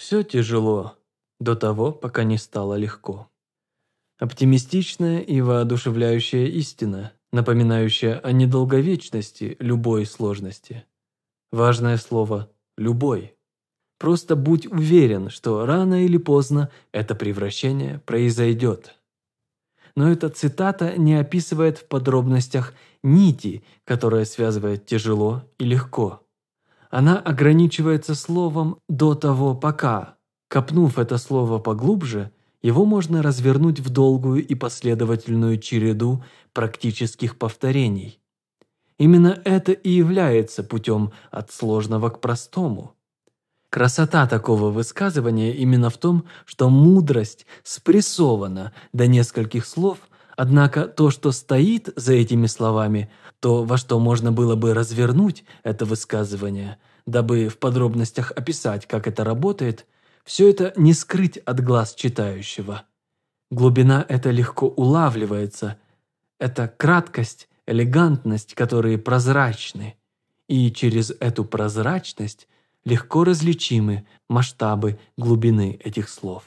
Все тяжело, до того, пока не стало легко. Оптимистичная и воодушевляющая истина, напоминающая о недолговечности любой сложности. Важное слово «любой». Просто будь уверен, что рано или поздно это превращение произойдет. Но эта цитата не описывает в подробностях нити, которая связывает тяжело и легко она ограничивается словом «до того пока». Копнув это слово поглубже, его можно развернуть в долгую и последовательную череду практических повторений. Именно это и является путем от сложного к простому. Красота такого высказывания именно в том, что мудрость спрессована до нескольких слов – Однако то, что стоит за этими словами, то, во что можно было бы развернуть это высказывание, дабы в подробностях описать, как это работает, все это не скрыть от глаз читающего. Глубина это легко улавливается. Это краткость, элегантность, которые прозрачны. И через эту прозрачность легко различимы масштабы глубины этих слов.